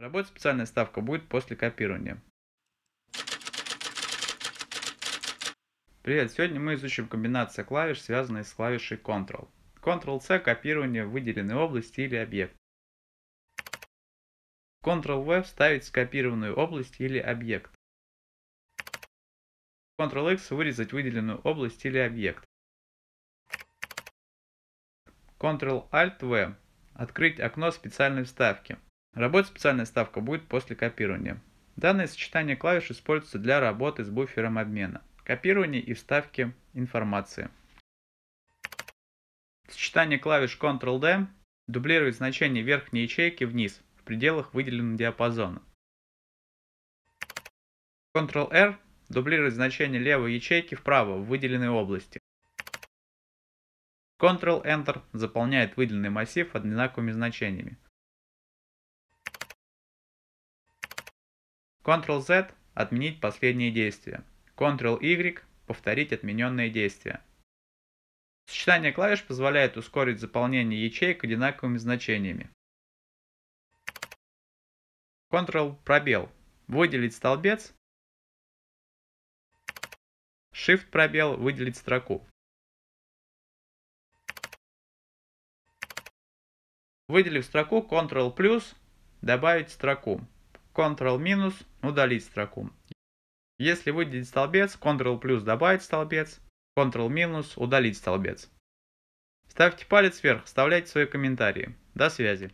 Работать специальная ставка будет после копирования. Привет! Сегодня мы изучим комбинации клавиш, связанные с клавишей Ctrl. Ctrl-C – копирование выделенной области или объект. Ctrl-V – вставить скопированную область или объект. Ctrl-X – вырезать выделенную область или объект. Ctrl-Alt-V – открыть окно специальной вставки. Работать специальная ставка будет после копирования. Данное сочетание клавиш используется для работы с буфером обмена, копирования и вставки информации. Сочетание клавиш Ctrl-D дублирует значение верхней ячейки вниз в пределах выделенного диапазона. Ctrl-R дублирует значение левой ячейки вправо в выделенной области. Ctrl-Enter заполняет выделенный массив одинаковыми значениями. Ctrl-Z – отменить последние действия. Ctrl-Y – повторить отмененные действия. Сочетание клавиш позволяет ускорить заполнение ячеек одинаковыми значениями. Ctrl пробел. Выделить столбец. Shift пробел. Выделить строку. Выделив строку, Ctrl плюс, добавить строку. Ctrl минус, ну, удалить строку. Если выделить столбец, Ctrl плюс добавить столбец, Ctrl минус, удалить столбец. Ставьте палец вверх, оставляйте свои комментарии. До связи.